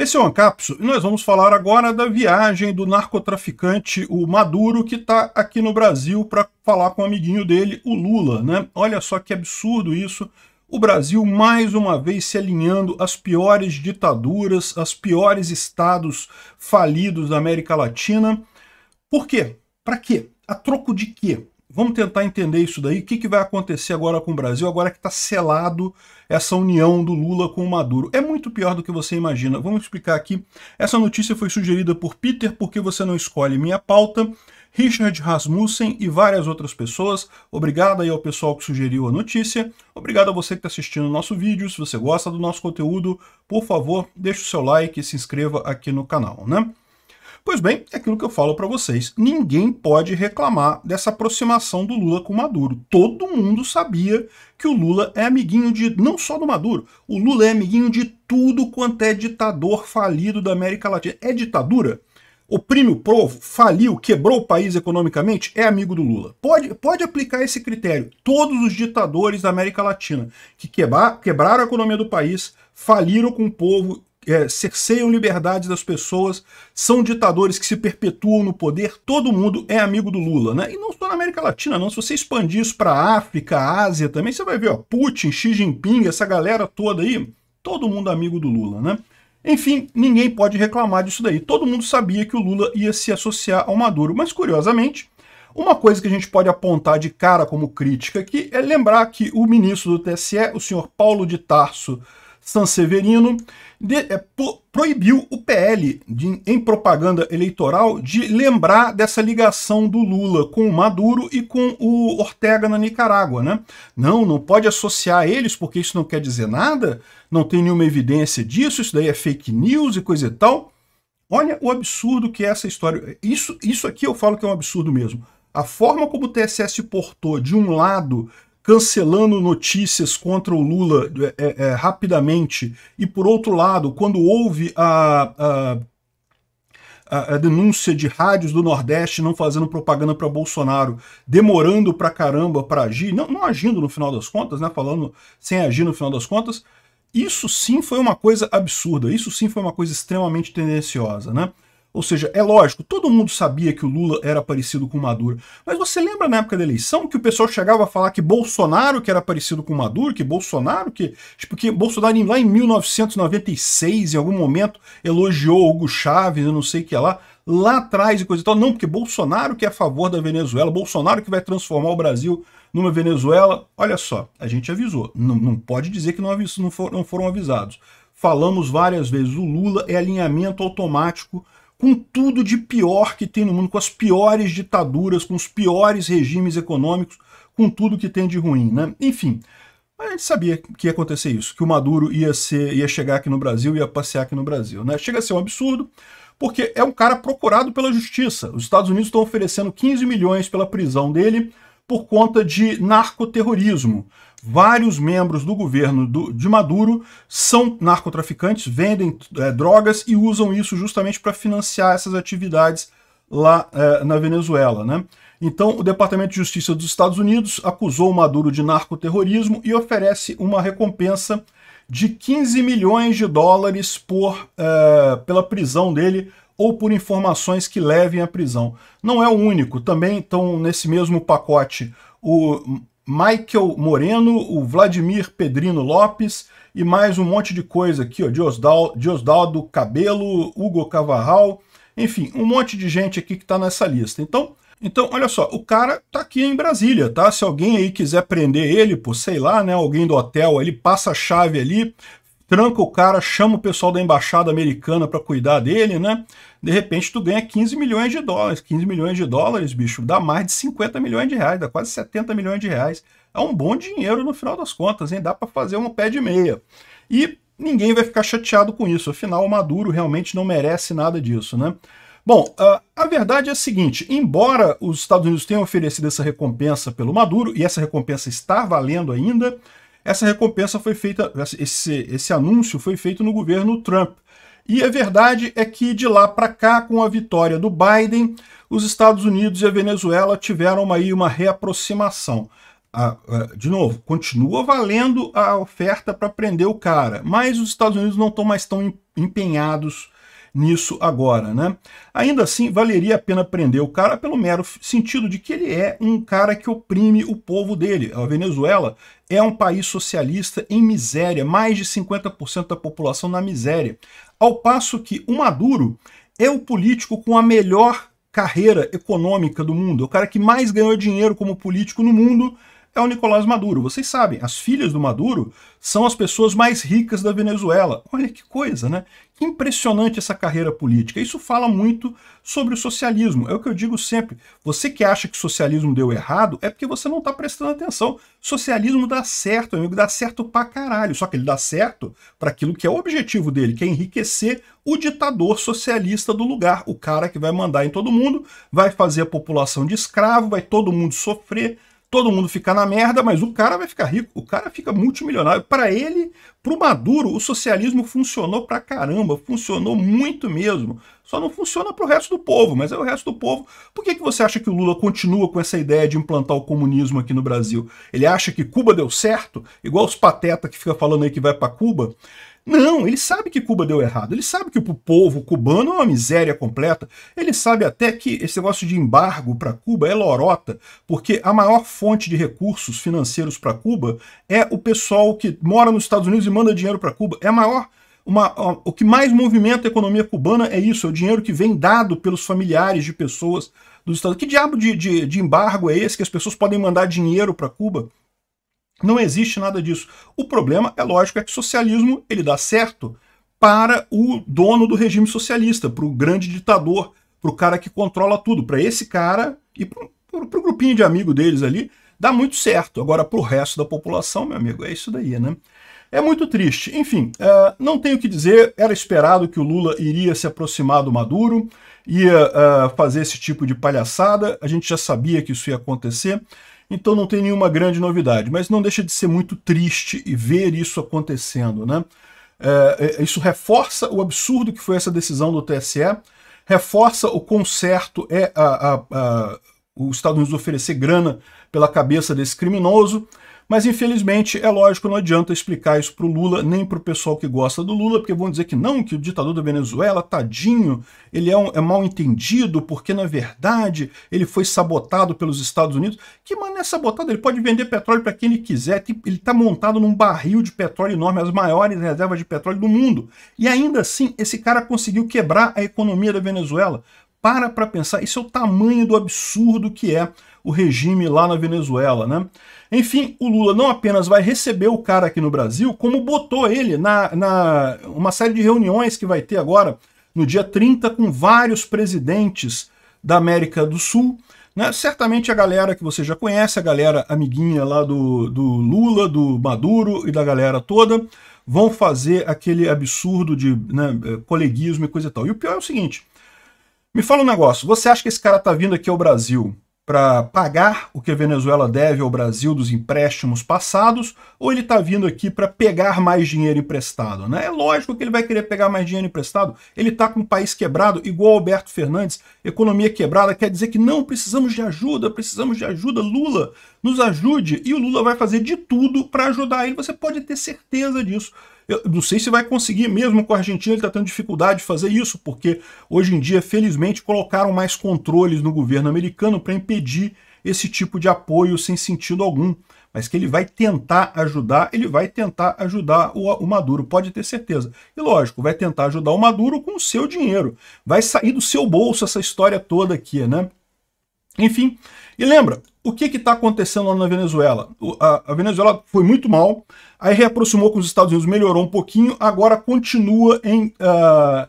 Esse é o Ancapso e nós vamos falar agora da viagem do narcotraficante, o Maduro, que está aqui no Brasil para falar com o amiguinho dele, o Lula. Né? Olha só que absurdo isso. O Brasil mais uma vez se alinhando às piores ditaduras, aos piores estados falidos da América Latina. Por quê? Para quê? A troco de quê? Vamos tentar entender isso daí. O que, que vai acontecer agora com o Brasil, agora que está selado essa união do Lula com o Maduro? É muito pior do que você imagina. Vamos explicar aqui. Essa notícia foi sugerida por Peter, porque você não escolhe minha pauta. Richard Rasmussen e várias outras pessoas. Obrigado aí ao pessoal que sugeriu a notícia. Obrigado a você que está assistindo o nosso vídeo. Se você gosta do nosso conteúdo, por favor, deixe o seu like e se inscreva aqui no canal, né? Pois bem, é aquilo que eu falo para vocês. Ninguém pode reclamar dessa aproximação do Lula com o Maduro. Todo mundo sabia que o Lula é amiguinho de não só do Maduro, o Lula é amiguinho de tudo quanto é ditador falido da América Latina. É ditadura? Oprime o povo, faliu, quebrou o país economicamente, é amigo do Lula. Pode, pode aplicar esse critério. Todos os ditadores da América Latina que quebrar, quebraram a economia do país, faliram com o povo, é, cerceiam liberdade das pessoas, são ditadores que se perpetuam no poder, todo mundo é amigo do Lula, né? E não só na América Latina, não. Se você expandir isso para África, Ásia também, você vai ver, ó, Putin, Xi Jinping, essa galera toda aí, todo mundo amigo do Lula, né? Enfim, ninguém pode reclamar disso daí. Todo mundo sabia que o Lula ia se associar ao Maduro, mas curiosamente, uma coisa que a gente pode apontar de cara como crítica aqui é lembrar que o ministro do TSE, o senhor Paulo de Tarso Sanseverino de, é, proibiu o PL, de, em propaganda eleitoral, de lembrar dessa ligação do Lula com o Maduro e com o Ortega na Nicarágua. Né? Não, não pode associar eles, porque isso não quer dizer nada, não tem nenhuma evidência disso, isso daí é fake news e coisa e tal. Olha o absurdo que é essa história. Isso, isso aqui eu falo que é um absurdo mesmo. A forma como o TSE portou, de um lado, cancelando notícias contra o Lula é, é, é, rapidamente, e por outro lado, quando houve a, a, a, denúncia de rádios do Nordeste não fazendo propaganda para Bolsonaro, demorando para caramba para agir, não, não agindo no final das contas, né, falando sem agir no final das contas, isso sim foi uma coisa absurda, isso sim foi uma coisa extremamente tendenciosa, né? Ou seja, é lógico, todo mundo sabia que o Lula era parecido com o Maduro. Mas você lembra na época da eleição que o pessoal chegava a falar que Bolsonaro que era parecido com o Maduro, que Bolsonaro que... Tipo, que Bolsonaro lá em 1996, em algum momento, elogiou Hugo Chávez, eu não sei o que lá, lá atrás e coisa e tal. Não, porque Bolsonaro que é a favor da Venezuela, Bolsonaro que vai transformar o Brasil numa Venezuela. Olha só, a gente avisou. Não, não pode dizer que não, avisou não, for, não foram avisados. Falamos várias vezes, o Lula é alinhamento automático com tudo de pior que tem no mundo, com as piores ditaduras, com os piores regimes econômicos, com tudo que tem de ruim, né? Enfim, a gente sabia que ia acontecer isso, que o Maduro ia, ser, ia chegar aqui no Brasil, ia passear aqui no Brasil, né? Chega a ser um absurdo, porque é um cara procurado pela justiça. Os Estados Unidos estão oferecendo 15 milhões pela prisão dele, por conta de narcoterrorismo. Vários membros do governo do, de Maduro são narcotraficantes, vendem é, drogas e usam isso justamente para financiar essas atividades lá é, na Venezuela. Né? Então, o Departamento de Justiça dos Estados Unidos acusou Maduro de narcoterrorismo e oferece uma recompensa de 15 milhões de dólares por, é, pela prisão dele ou por informações que levem à prisão. Não é o único, também estão nesse mesmo pacote o Michael Moreno, o Vladimir Pedrino Lopes e mais um monte de coisa aqui, ó, Diosdaldo, Cabelo, Hugo Cavarral, enfim, um monte de gente aqui que está nessa lista. Então, então, olha só, o cara tá aqui em Brasília, tá? Se alguém aí quiser prender ele, por sei lá, né, alguém do hotel, ele passa a chave ali, tranca o cara, chama o pessoal da embaixada americana para cuidar dele, né? de repente tu ganha 15 milhões de dólares. 15 milhões de dólares, bicho, dá mais de 50 milhões de reais, dá quase 70 milhões de reais. É um bom dinheiro no final das contas, hein? Dá para fazer um pé de meia. E ninguém vai ficar chateado com isso, afinal o Maduro realmente não merece nada disso, né? Bom, ah, a verdade é a seguinte, embora os Estados Unidos tenham oferecido essa recompensa pelo Maduro, e essa recompensa está valendo ainda, essa recompensa foi feita, esse, esse anúncio foi feito no governo Trump, e a verdade é que de lá para cá, com a vitória do Biden, os Estados Unidos e a Venezuela tiveram aí uma reaproximação. Ah, ah de novo, continua valendo a oferta para prender o cara, mas os Estados Unidos não estão mais tão empenhados nisso agora, né? Ainda assim, valeria a pena prender o cara pelo mero sentido de que ele é um cara que oprime o povo dele. A Venezuela é um país socialista em miséria, mais de 50% da população na miséria. Ao passo que o Maduro é o político com a melhor carreira econômica do mundo, é o cara que mais ganhou dinheiro como político no mundo, é o Nicolás Maduro. Vocês sabem, as filhas do Maduro são as pessoas mais ricas da Venezuela. Olha que coisa, né? impressionante essa carreira política. Isso fala muito sobre o socialismo. É o que eu digo sempre. Você que acha que o socialismo deu errado é porque você não está prestando atenção. Socialismo dá certo, amigo, dá certo pra caralho. Só que ele dá certo para aquilo que é o objetivo dele, que é enriquecer o ditador socialista do lugar, o cara que vai mandar em todo mundo, vai fazer a população de escravo, vai todo mundo sofrer, todo mundo fica na merda, mas o cara vai ficar rico, o cara fica multimilionário. Para ele, para o Maduro, o socialismo funcionou pra caramba, funcionou muito mesmo. Só não funciona para o resto do povo, mas é o resto do povo. Por que, que você acha que o Lula continua com essa ideia de implantar o comunismo aqui no Brasil? Ele acha que Cuba deu certo, igual os patetas que fica falando aí que vai para Cuba? Não, ele sabe que Cuba deu errado, ele sabe que o povo cubano é uma miséria completa, ele sabe até que esse negócio de embargo para Cuba é lorota, porque a maior fonte de recursos financeiros para Cuba é o pessoal que mora nos Estados Unidos e manda dinheiro para Cuba, é a maior uma, o que mais movimenta a economia cubana é isso, é o dinheiro que vem dado pelos familiares de pessoas dos Estados Unidos. Que diabo de, de, de embargo é esse que as pessoas podem mandar dinheiro para Cuba? Não existe nada disso. O problema, é lógico, é que o socialismo ele dá certo para o dono do regime socialista, para o grande ditador, para o cara que controla tudo. Para esse cara e para o grupinho de amigo deles ali, dá muito certo. Agora, para o resto da população, meu amigo, é isso daí, né? É muito triste. Enfim, uh, não tenho o que dizer. Era esperado que o Lula iria se aproximar do Maduro, ia uh, fazer esse tipo de palhaçada. A gente já sabia que isso ia acontecer. Então não tem nenhuma grande novidade, mas não deixa de ser muito triste e ver isso acontecendo. Né? É, é isso reforça o absurdo que foi essa decisão do TSE, reforça o conserto, é a, a, a, Estados Unidos oferecer grana pela cabeça desse criminoso, mas infelizmente, é lógico, não adianta explicar isso para o Lula, nem para o pessoal que gosta do Lula, porque vão dizer que não, que o ditador da Venezuela, tadinho, ele é, um, é mal entendido, porque na verdade ele foi sabotado pelos Estados Unidos. Que mané sabotado? Ele pode vender petróleo para quem ele quiser, ele está montado num barril de petróleo enorme, as maiores reservas de petróleo do mundo. E ainda assim, esse cara conseguiu quebrar a economia da Venezuela. Para para pensar, isso é o tamanho do absurdo que é o regime lá na Venezuela, né? Enfim, o Lula não apenas vai receber o cara aqui no Brasil, como botou ele na, na uma série de reuniões que vai ter agora, no dia 30, com vários presidentes da América do Sul. Né? Certamente a galera que você já conhece, a galera amiguinha lá do, do Lula, do Maduro e da galera toda, vão fazer aquele absurdo de né, eh, coleguismo e coisa e tal. E o pior é o seguinte, me fala um negócio, você acha que esse cara tá vindo aqui ao Brasil para pagar o que a Venezuela deve ao Brasil dos empréstimos passados, ou ele está vindo aqui para pegar mais dinheiro emprestado. Né? É lógico que ele vai querer pegar mais dinheiro emprestado. Ele está com o país quebrado, igual Alberto Fernandes, economia quebrada, quer dizer que não precisamos de ajuda, precisamos de ajuda. Lula, nos ajude. E o Lula vai fazer de tudo para ajudar ele. Você pode ter certeza disso. Eu não sei se vai conseguir, mesmo com a Argentina, ele está tendo dificuldade de fazer isso, porque hoje em dia, felizmente, colocaram mais controles no governo americano para impedir esse tipo de apoio sem sentido algum. Mas que ele vai tentar ajudar, ele vai tentar ajudar o, o, Maduro, pode ter certeza. E lógico, vai tentar ajudar o Maduro com o seu dinheiro. Vai sair do seu bolso essa história toda aqui, né? Enfim, e lembra, o que está acontecendo lá na Venezuela? O, a, a, Venezuela foi muito mal, aí reaproximou com os Estados Unidos, melhorou um pouquinho, agora continua em, uh,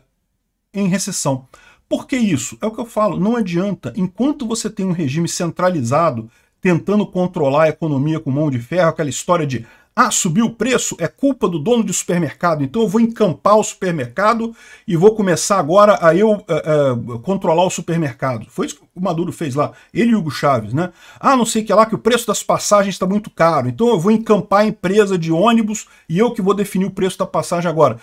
em recessão. Por que isso? É o que eu falo, não adianta. Enquanto você tem um regime centralizado, tentando controlar a economia com mão de ferro, aquela história de ah, subiu o preço, é culpa do dono de supermercado, então eu vou encampar o supermercado e vou começar agora a eu uh, uh, controlar o supermercado. Foi isso que o Maduro fez lá, ele e Hugo Chaves, né? Ah, não sei o que lá, que o preço das passagens está muito caro, então eu vou encampar a empresa de ônibus e eu que vou definir o preço da passagem agora.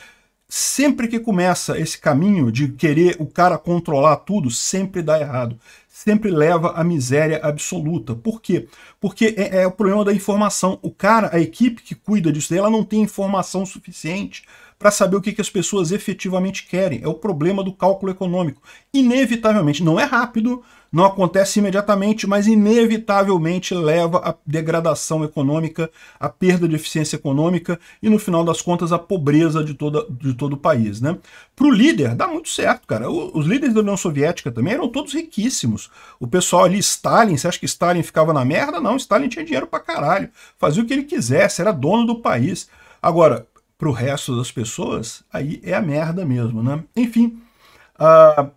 Sempre que começa esse caminho de querer o cara controlar tudo, sempre dá errado sempre leva à miséria absoluta. Por quê? Porque é, é o problema da informação. O cara, a equipe que cuida disso, ela não tem informação suficiente para saber o que, que as pessoas efetivamente querem. É o problema do cálculo econômico. Inevitavelmente, não é rápido, não acontece imediatamente, mas inevitavelmente leva à degradação econômica, à perda de eficiência econômica e, no final das contas, à pobreza de, toda, de todo o país. Né? Para o líder, dá muito certo, cara. os líderes da União Soviética também eram todos riquíssimos. O pessoal ali, Stalin, você acha que Stalin ficava na merda? Não, Stalin tinha dinheiro para caralho. Fazia o que ele quisesse, era dono do país. Agora, para o resto das pessoas, aí é a merda mesmo, né? Enfim, a,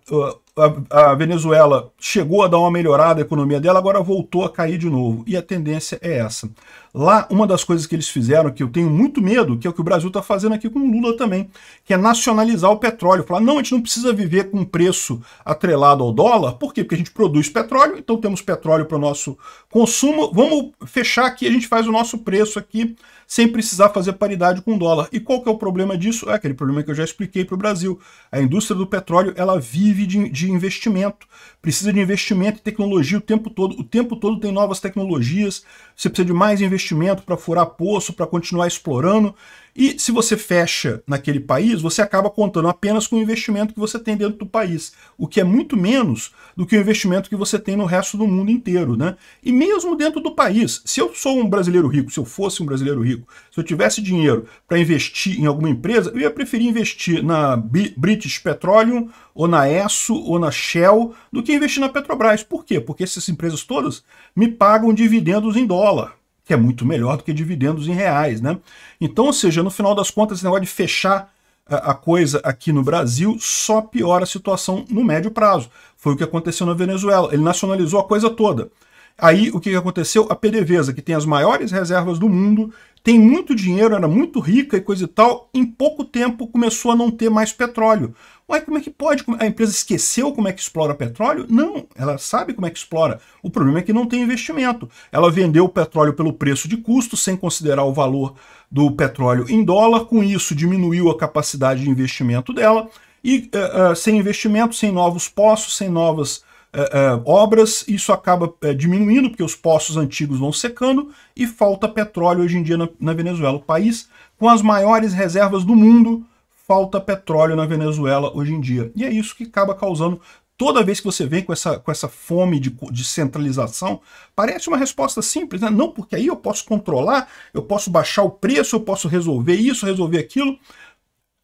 a, a, Venezuela chegou a dar uma melhorada na economia dela, agora voltou a cair de novo. E a tendência é essa. Lá, uma das coisas que eles fizeram, que eu tenho muito medo, que é o que o Brasil está fazendo aqui com o Lula também, que é nacionalizar o petróleo. Falar, não, a gente não precisa viver com preço atrelado ao dólar. Por quê? Porque a gente produz petróleo, então temos petróleo para o nosso consumo. Vamos fechar aqui, a gente faz o nosso preço aqui sem precisar fazer paridade com o dólar. E qual que é o problema disso? É aquele problema que eu já expliquei para o Brasil. A indústria do petróleo, ela vive de, de investimento. Precisa de investimento e tecnologia o tempo todo. O tempo todo tem novas tecnologias, você precisa de mais investimento investimento para furar poço, para continuar explorando. E se você fecha naquele país, você acaba contando apenas com o investimento que você tem dentro do país, o que é muito menos do que o investimento que você tem no resto do mundo inteiro, né? E mesmo dentro do país, se eu sou um brasileiro rico, se eu fosse um brasileiro rico, se eu tivesse dinheiro para investir em alguma empresa, eu ia preferir investir na British Petroleum, ou na ESSO, ou na Shell, do que investir na Petrobras. Por quê? Porque essas empresas todas me pagam dividendos em dólar que é muito melhor do que dividendos em reais. Né? Então, ou seja, no final das contas, esse negócio de fechar a coisa aqui no Brasil só piora a situação no médio prazo. Foi o que aconteceu na Venezuela. Ele nacionalizou a coisa toda. Aí o que aconteceu? A PDVSA, que tem as maiores reservas do mundo, tem muito dinheiro, era muito rica e coisa e tal, em pouco tempo começou a não ter mais petróleo. Ué, como é que pode? A empresa esqueceu como é que explora petróleo? Não, ela sabe como é que explora. O problema é que não tem investimento. Ela vendeu o petróleo pelo preço de custo, sem considerar o valor do petróleo em dólar, com isso diminuiu a capacidade de investimento dela, e uh, uh, sem investimento, sem novos poços, sem novas uh, obras, isso acaba uh, diminuindo porque os poços antigos vão secando e falta petróleo hoje em dia na, na Venezuela. O país com as maiores reservas do mundo, falta petróleo na Venezuela hoje em dia. E é isso que acaba causando toda vez que você vem com essa, com essa fome de, de centralização, parece uma resposta simples, né? Não, porque aí eu posso controlar, eu posso baixar o preço, eu posso resolver isso, resolver aquilo,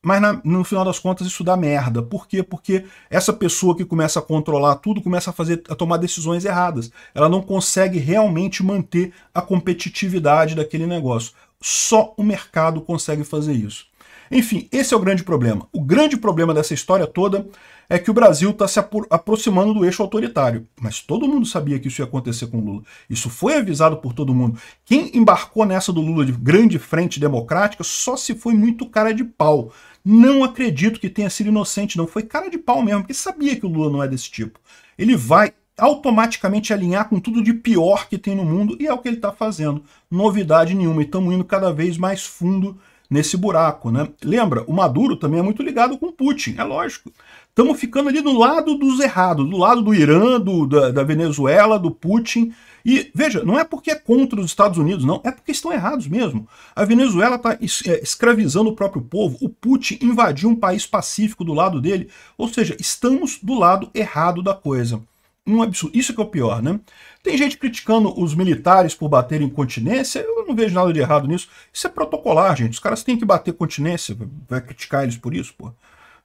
mas na, no final das contas isso dá merda. Por quê? Porque essa pessoa que começa a controlar tudo começa a fazer a tomar decisões erradas. Ela não consegue realmente manter a competitividade daquele negócio. Só o mercado consegue fazer isso. Enfim, esse é o grande problema. O grande problema dessa história toda é que o Brasil está se aproximando do eixo autoritário. Mas todo mundo sabia que isso ia acontecer com o Lula. Isso foi avisado por todo mundo. Quem embarcou nessa do Lula de grande frente democrática só se foi muito cara de pau. Não acredito que tenha sido inocente, não. Foi cara de pau mesmo, porque sabia que o Lula não é desse tipo. Ele vai automaticamente alinhar com tudo de pior que tem no mundo e é o que ele está fazendo. Novidade nenhuma. E estamos indo cada vez mais fundo nesse buraco, né? Lembra, o Maduro também é muito ligado com Putin, é lógico. Estamos ficando ali do lado dos errados, do lado do Irã, do, da, da Venezuela, do Putin. E veja, não é porque é contra os Estados Unidos, não, é porque estão errados mesmo. A Venezuela está é, escravizando o próprio povo, o Putin invadiu um país pacífico do lado dele, ou seja, estamos do lado errado da coisa. Um absurdo. Isso é que é o pior, né? Tem gente criticando os militares por baterem continência. Eu não vejo nada de errado nisso. Isso é protocolar, gente. Os caras têm que bater continência. Vai criticar eles por isso, pô.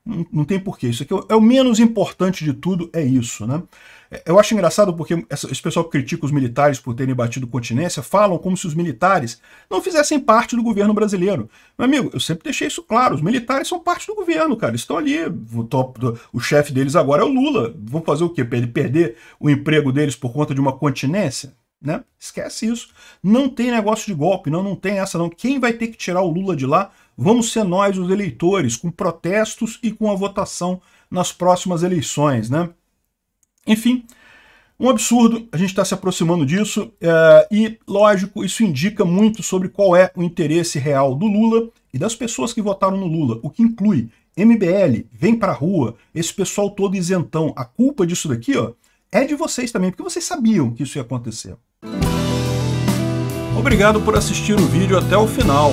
Não, tem porquê. Isso aqui é, é o menos importante de tudo, é isso, né? É, eu acho engraçado porque esse pessoal que critica os militares por terem batido continência falam como se os militares não fizessem parte do governo brasileiro. Meu amigo, eu sempre deixei isso claro. Os militares são parte do governo, cara. Estão ali. O, top, o chefe deles agora é o Lula. Vão fazer o quê? Ele perder o emprego deles por conta de uma continência? Né? Esquece isso. Não tem negócio de golpe, não, não tem essa não. Quem vai ter que tirar o Lula de lá vamos ser nós os eleitores, com protestos e com a votação nas próximas eleições, né? Enfim, um absurdo, a gente está se aproximando disso, é, e, lógico, isso indica muito sobre qual é o interesse real do Lula e das pessoas que votaram no Lula, o que inclui MBL, vem pra rua, esse pessoal todo isentão. A culpa disso daqui, ó, é de vocês também, porque vocês sabiam que isso ia acontecer. Obrigado por assistir o vídeo até o final.